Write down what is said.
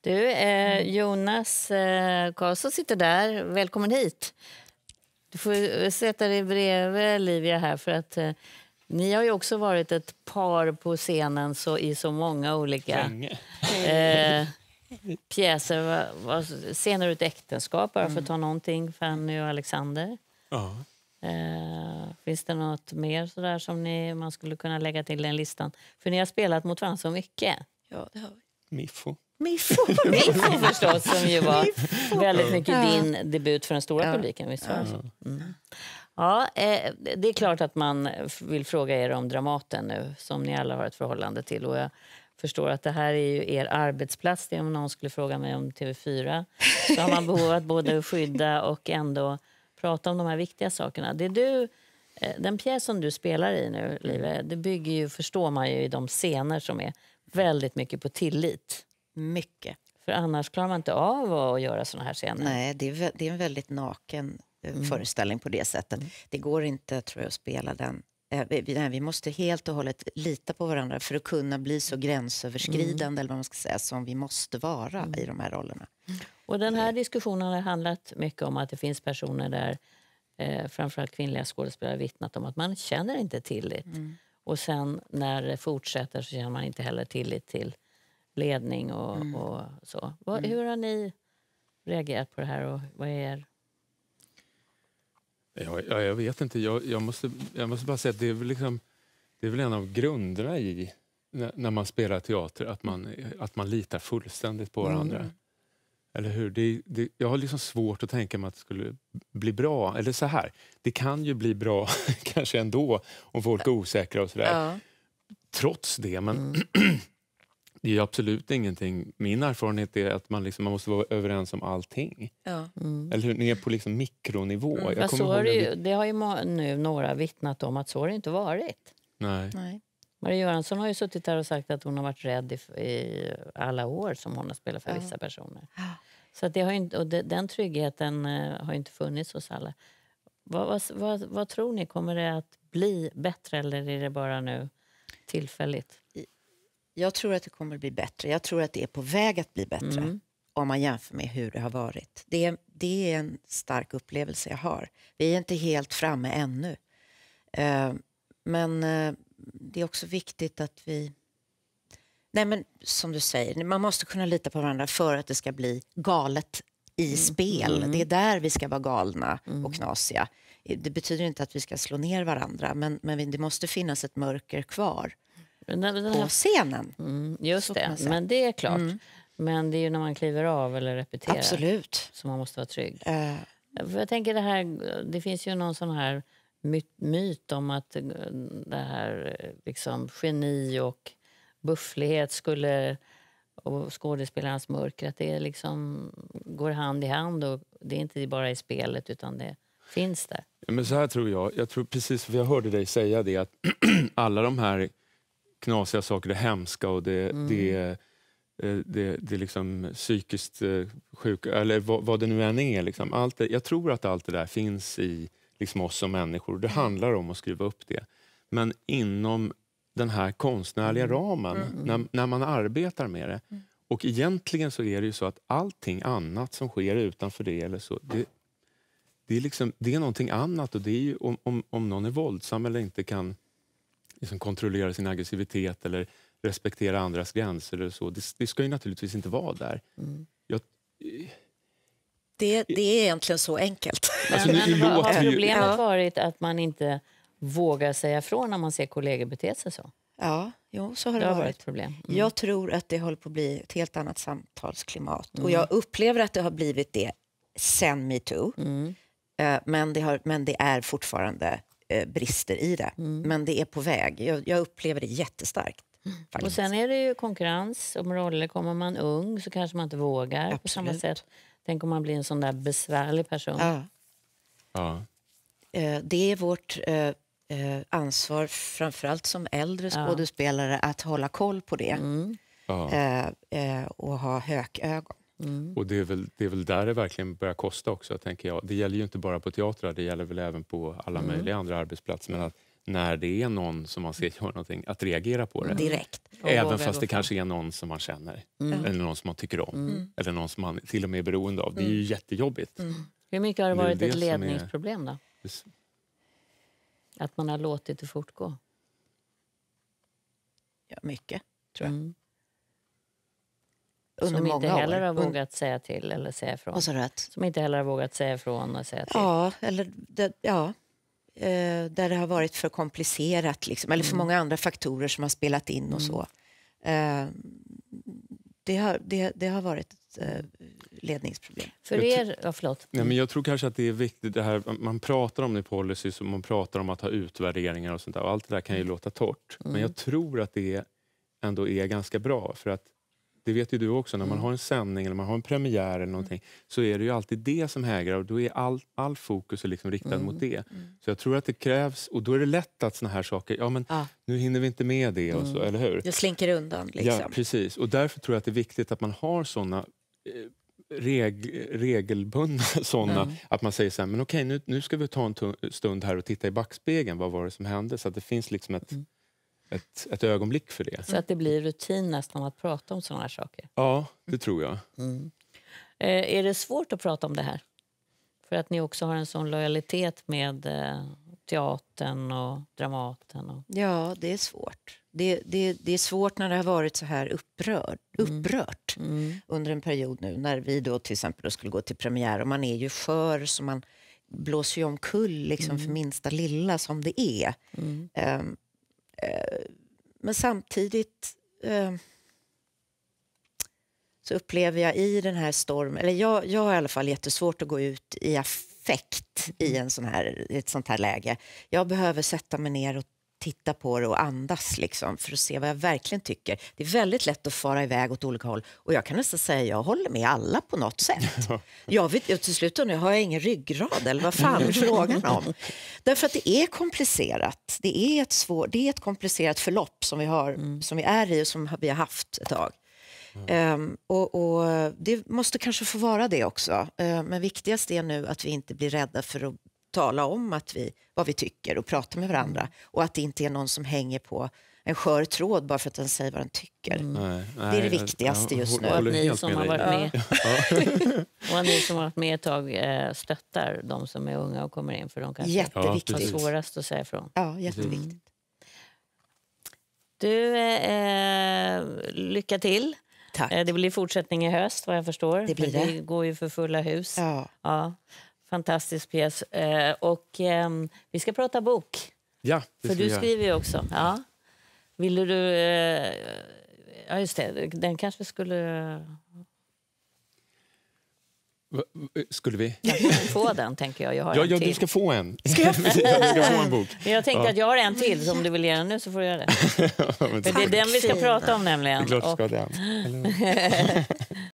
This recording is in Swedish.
Du, eh, mm. Jonas eh, Karlsson sitter där. Välkommen hit. Du får eh, sätta dig bredvid Livia. här. för att eh, Ni har ju också varit ett par på scenen så, i så många olika eh, pjäser. Va, va, scener ut äktenskap, bara mm. för att mm. ta någonting, Fanny och Alexander. Ja. Eh, finns det nåt mer sådär som ni, man skulle kunna lägga till den listan? För ni har spelat mot varandra så mycket. Ja, det har vi. Miffo. Miffo! Miffo förstås, som ju var Mifo. väldigt mycket ja. din debut för den stora ja. publiken. Visst var ja. Så? Mm. Ja, eh, det är klart att man vill fråga er om Dramaten nu, som ni alla har ett förhållande till. Och jag förstår att det här är ju er arbetsplats. Det är om någon skulle fråga mig om TV4 så har man behov att både skydda och ändå prata om de här viktiga sakerna. Det är du, eh, den pjäs som du spelar i nu, Live, mm. det bygger ju, förstår man ju i de scener som är, väldigt mycket på tillit. Mycket. För annars klarar man inte av att göra såna här scener. Nej, det är, det är en väldigt naken eh, mm. föreställning på det sättet. Det går inte, tror jag, att spela den eh, vi, nej, vi måste helt och hållet lita på varandra för att kunna bli så mm. gränsöverskridande mm. eller vad man ska säga, som vi måste vara mm. i de här rollerna. Och Den här diskussionen har handlat mycket om att det finns personer där eh, framförallt kvinnliga skådespelare vittnat om att man känner inte tillit. Mm. Och sen när det fortsätter så känner man inte heller tillit till ledning och, mm. och så. Vad, mm. Hur har ni reagerat på det här och vad är er... Ja, ja, jag vet inte. Jag, jag, måste, jag måste bara säga att det är väl, liksom, det är väl en av grunderna i när, när man spelar teater, att man, att man litar fullständigt på varandra. Mm. Eller hur? Det, det, jag har liksom svårt att tänka mig att det skulle bli bra. Eller så här, det kan ju bli bra kanske ändå om folk är osäkra och sådär. Ja. Trots det, men mm. Det är absolut ingenting. Min erfarenhet är att man, liksom, man måste vara överens om allting. Ja. Mm. Eller ner på liksom mikronivå. Mm. Jag så det, ju, det har ju nu några vittnat om att så har det inte varit. Nej. Nej. Maria Göransson har ju suttit här och sagt att hon har varit rädd i, i alla år som hon har spelat för ja. vissa personer. Så det har inte, och det, den tryggheten eh, har inte funnits hos alla. Vad, vad, vad, vad, tror ni? Kommer det att bli bättre eller är det bara nu tillfälligt? jag tror att det kommer bli bättre. Jag tror att det är på väg att bli bättre mm. om man jämför med hur det har varit. Det är, det är en stark upplevelse jag har. Vi är inte helt framme ännu. Eh, men eh, det är också viktigt att vi... Nej, men som du säger, man måste kunna lita på varandra för att det ska bli galet i mm. spel. Mm. Det är där vi ska vara galna mm. och knasiga. Det betyder inte att vi ska slå ner varandra, men, men det måste finnas ett mörker kvar den, den här... på scenen. Mm, just det, men det är klart. Mm. Men det är ju när man kliver av eller repeterar Absolut. som man måste vara trygg. Uh. Jag tänker det här, det finns ju någon sån här myt, myt om att eh, det här eh, liksom, geni och bufflighet skulle och skådespelarens mörker, att det liksom går hand i hand och det är inte bara i spelet utan det finns där. Men så här tror jag, jag tror precis, för jag hörde dig säga det att alla de här knasiga saker, det hemska och det, mm. det, eh, det, det liksom psykiskt eh, sjuka, eller vad, vad, det nu än är. Liksom. Allt det, jag tror att allt det där finns i liksom oss som människor. Det mm. handlar om att skruva upp det. Men inom den här konstnärliga mm. ramen, mm, mm. när, när, man arbetar med det. Mm. Och egentligen så är det ju så att allting annat som sker utanför det, eller så, det, det är, liksom, det är någonting annat. Och det är ju, om, om, om någon är våldsam eller inte kan liksom kontrollera sin aggressivitet eller respektera andras gränser. Eller så. Det, det ska ju naturligtvis inte vara där. Mm. Jag, det, det, är egentligen så enkelt. Alltså, nu, nu Men, har problemet ja. varit att man inte vågar säga ifrån? när man ser kollegor bete sig så? Ja, jo, så har det, det har varit. varit problem. Mm. Jag tror att det håller på att bli ett helt annat samtalsklimat. Mm. Och jag upplever att det har blivit det sen metoo. Mm. Eh, men, men det är fortfarande Eh, brister i det. Mm. Men det är på väg. Jag, jag upplever det jättestarkt. Mm. Faktiskt. Och sen är det ju konkurrens om roller. Kommer man ung så kanske man inte vågar Absolut. på samma sätt. Tänk om man blir en sån där besvärlig person. Ja. ja. Eh, det är vårt eh, eh, ansvar, framförallt som äldre skådespelare, ja. att hålla koll på det. Mm. Ja. och ha hökögon. Mm. Och det är, väl, det är väl där det verkligen börjar kosta också, tänker jag. Det gäller ju inte bara på teatrar, det gäller väl även på alla mm. möjliga andra arbetsplatser. Men att när det är någon som man ser gör någonting, att reagera på det. Direkt. Även fast det kanske är någon som man känner, mm. eller någon som man tycker om, mm. eller någon som man till och med är beroende av. Det är ju mm. jättejobbigt. Mm. Hur mycket har det varit det ett ledningsproblem då? Att man har låtit det fortgå? Ja, mycket, tror jag. Mm under som inte heller har vågat säga till eller säga ifrån. Som inte heller har vågat säga ifrån och säga till. Ja, eller det, ja. Eh, där det har varit för komplicerat liksom, eller för mm. många andra faktorer som har spelat in och mm. så. Eh, det, har, det, det har varit ett eh, ledningsproblem. För er, ja, förlåt. Nej, men jag tror kanske att det är viktigt, det här, man pratar om det i policies och man pratar om att ha utvärderingar och sånt där. Och allt det där kan ju mm. låta torrt, mm. men jag mm. tror att det ändå är ganska bra. För att det vet ju du också, när man mm. har en sändning eller man har en premiär eller någonting mm. så är det ju alltid det som hägrar och då är all, all fokus är liksom riktad mm. mot det. Mm. Så jag tror att det krävs, och då är det lätt att såna här saker, ja men ah. nu hinner vi inte med det och så, eller hur? Du slinker undan liksom. Ja, precis. Och därför tror jag att det är viktigt att man har såna eh, reg, regelbundna sådana. Mm. Att man säger så här, men okej nu, nu ska vi ta en stund här och titta i backspegeln. Vad var det som hände? Så att det finns liksom ett... Mm ett, ett ögonblick för det. Så att det blir rutin nästan att prata om sådana här saker? Ja, det tror jag. Mm. Eh, är det svårt att prata om det här? För att ni också har en sån lojalitet med eh, teatern och Dramaten? Och... Ja, det är svårt. Det, det, det är svårt när det har varit så här upprörd, mm. upprört mm. Mm. under en period nu när vi då till exempel då skulle gå till premiär och man är ju skör så man blåser ju omkull liksom, mm. för minsta lilla som det är. Um, Eh, men samtidigt eh, så upplever jag i den här stormen, eller jag, jag har i alla fall jättesvårt att gå ut i affekt i mm. en sån här, ett sånt här läge. Jag behöver sätta mig ner och titta på det och andas liksom, för att se vad jag verkligen tycker. Det är väldigt lätt att fara iväg åt olika håll och jag kan nästan säga att jag håller med alla på något sätt. jag vet, jag till slut undrar har jag ingen ryggrad eller vad fan är frågan om? Därför att det är komplicerat. Det är ett, svår, det är ett komplicerat förlopp som vi, har, mm. som vi är i och som vi har haft ett tag. Mm. Um, och, och, Det måste kanske få vara det också. Uh, men viktigast är nu att vi inte blir rädda för att tala om att vi, vad vi tycker och prata med varandra mm. och att det inte är någon som hänger på en skör tråd bara för att den säger vad den tycker. Mm. Nej, nej, det är det viktigaste just nu. Och att ni som har varit med, ett tag eh, stöttar de som är unga och kommer in för de kanske jätteviktigt. har svårast att säga ifrån. Ja, mm. jätteviktigt. Mm. Du, eh, eh, lycka till. Tack. Eh, det blir fortsättning i höst vad jag förstår. Det, blir det. det går ju för fulla hus. Ja. ja. Fantastisk pjäs. Eh, och ehm, vi ska prata bok. Ja, För du skriver ju också. Ja. Ville du... Eh, ja, just det. Den kanske skulle... Eh, skulle vi? Jag få den, tänker jag. jag har ja, ja du ska få en. Ska jag? jag ska få en bok. jag tänkte ja. att jag har en till, så om du vill ge den nu så får du göra det. ja, det är den vi ska prata om nämligen. Det är klart du ska och... den.